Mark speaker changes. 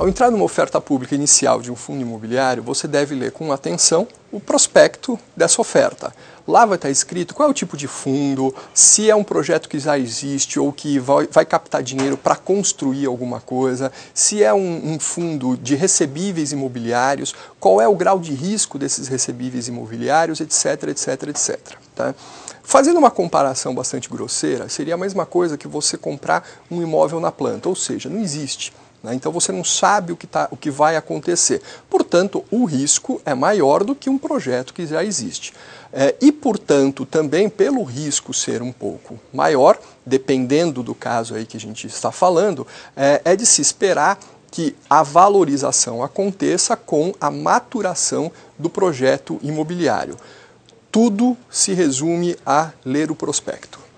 Speaker 1: Ao entrar numa oferta pública inicial de um fundo imobiliário, você deve ler com atenção o prospecto dessa oferta. Lá vai estar escrito qual é o tipo de fundo, se é um projeto que já existe ou que vai, captar dinheiro para construir alguma coisa, se é um, um fundo de recebíveis imobiliários, qual é o grau de risco desses recebíveis imobiliários, etc, etc, etc. Tá? Fazendo uma comparação bastante grosseira, seria a mesma coisa que você comprar um imóvel na planta, ou seja, não existe. Né? Então você não sabe o que, tá, o que vai acontecer. Portanto, o risco é maior do que um projeto que já existe. É, e, portanto, também pelo risco ser um pouco maior, dependendo do caso aí que a gente está falando, é, é de se esperar que a valorização aconteça com a maturação do projeto imobiliário. Tudo se resume a ler o prospecto.